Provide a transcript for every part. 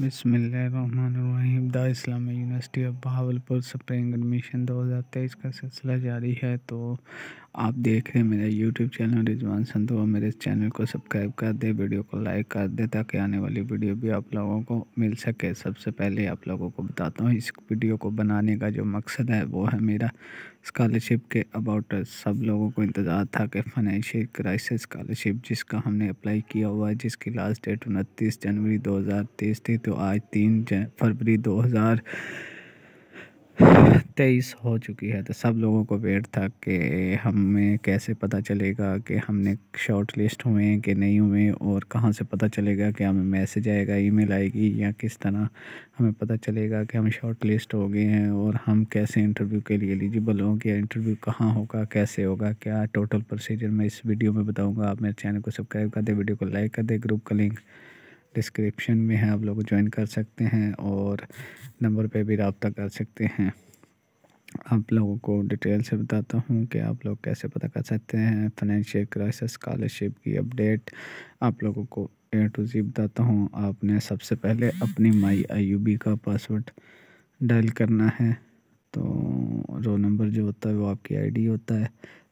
बसमीम the Islamia university of Bahawalpur spring admission दो हज़ार तेईस का सिलसिला जारी है तो आप देख रहे हैं मेरा यूट्यूब चैनल रिजवान संधवा मेरे चैनल को सब्सक्राइब कर दे वीडियो को लाइक कर दे ताकि आने वाली वीडियो भी आप लोगों को मिल सके सबसे पहले आप लोगों को बताता हूँ इस वीडियो को बनाने का जो मकसद है वो है मेरा स्कॉलरशिप के अबाउट सब लोगों को इंतज़ार था कि फाइनेंशियल क्राइसिस स्कॉलरशिप जिसका हमने अप्लाई किया हुआ है जिसकी लास्ट डेट उनतीस जनवरी दो थी तो जो आज तीन फरवरी दो हज़ार तेईस हो चुकी है तो सब लोगों को वेट था कि हमें कैसे पता चलेगा कि हमने शॉर्ट लिस्ट हुए कि नहीं हुए और कहाँ से पता चलेगा कि हमें मैसेज आएगा ईमेल आएगी या किस तरह हमें पता चलेगा कि हम शॉर्ट लिस्ट हो गए हैं और हम कैसे इंटरव्यू के लिए एलिजिबल होंगे कि इंटरव्यू कहाँ होगा कैसे होगा क्या टोटल प्रोसीजर मैं इस वीडियो में बताऊँगा आप मेरे चैनल को सब्सक्राइब कर दें वीडियो को लाइक कर दें ग्रुप का लिंक डिस्क्रिप्शन में है आप लोग ज्वाइन कर सकते हैं और नंबर पे भी रबता कर सकते हैं आप लोगों को डिटेल से बताता हूँ कि आप लोग कैसे पता कर सकते हैं फाइनेंशियल क्राइसिस स्कॉलरशिप की अपडेट आप लोगों को ए टू जी बताता हूँ आपने सबसे पहले अपनी माई आई का पासवर्ड डायल करना है तो रोल नंबर जो होता है वो आपकी आईडी होता है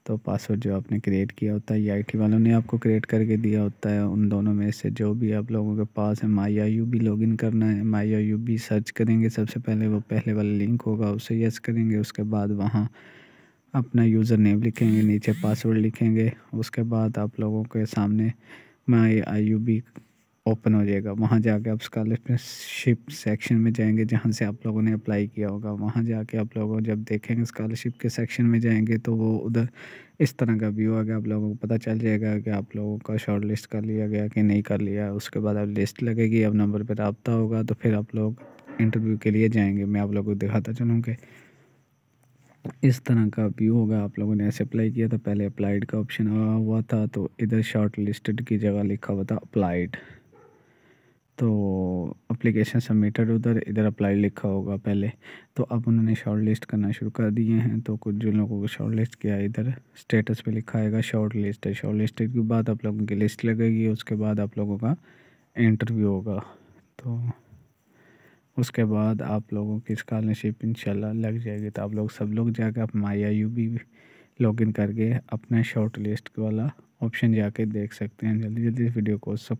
तो पासवर्ड जो आपने क्रिएट किया होता है या e आईटी वालों ने आपको क्रिएट करके दिया होता है उन दोनों में से जो भी आप लोगों के पास है माई आई यू भी लॉगिन करना है माई आई यू भी सर्च करेंगे सबसे पहले वो पहले वाला लिंक होगा उसे यस करेंगे उसके बाद वहाँ अपना यूज़र नेम लिखेंगे नीचे पासवर्ड लिखेंगे उसके बाद आप लोगों के सामने my I U B open हो जाएगा वहाँ जाके आप स्कॉलरशिप सेक्शन में जाएंगे जहाँ से आप लोगों ने अप्लाई किया होगा वहाँ जाके आप लोगों जब देखेंगे स्कॉलरशिप के सेक्शन में जाएंगे तो वो उधर इस तरह का व्यू आ गया आप लोगों को पता चल जाएगा कि आप लोगों का शॉर्ट लिस्ट कर लिया गया कि नहीं कर लिया उसके बाद अब लिस्ट लगेगी अब नंबर पर रबता होगा तो फिर आप लोग इंटरव्यू के लिए जाएंगे मैं आप लोगों को दिखाता चलूँ कि इस तरह का व्यू होगा आप लोगों ने ऐसे अप्लाई किया था पहले अप्लाइड का ऑप्शन हुआ था तो इधर शॉर्ट लिस्टेड की जगह लिखा हुआ था अप्लाइड तो अप्लीकेशन सबमिटेड उधर इधर अप्लाई लिखा होगा पहले तो अब उन्होंने शॉर्ट लिस्ट करना शुरू कर दिए हैं तो कुछ जो लोगों को शॉर्ट लिस्ट किया इधर स्टेटस पे लिखा आएगा शॉर्ट लिस्ट है शॉर्ट लिस्ट के बाद आप लोगों की लिस्ट लगेगी उसके बाद आप लोगों का इंटरव्यू होगा तो उसके बाद आप लोगों की स्कॉलरशिप इन लग जाएगी तो आप लोग सब लोग जाकर आप माई आई यू भी लॉगिन करके अपना शॉर्ट लिस्ट वाला ऑप्शन जाके देख सकते हैं जल्दी जल्दी इस वीडियो को सब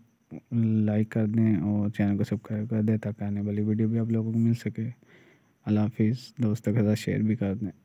लाइक कर दें और चैनल को सब्सक्राइब कर दें ताकि आने वाली वीडियो भी आप लोगों को मिल सके अल्लाह हाफिज़ दोस्तों के साथ शेयर भी कर दें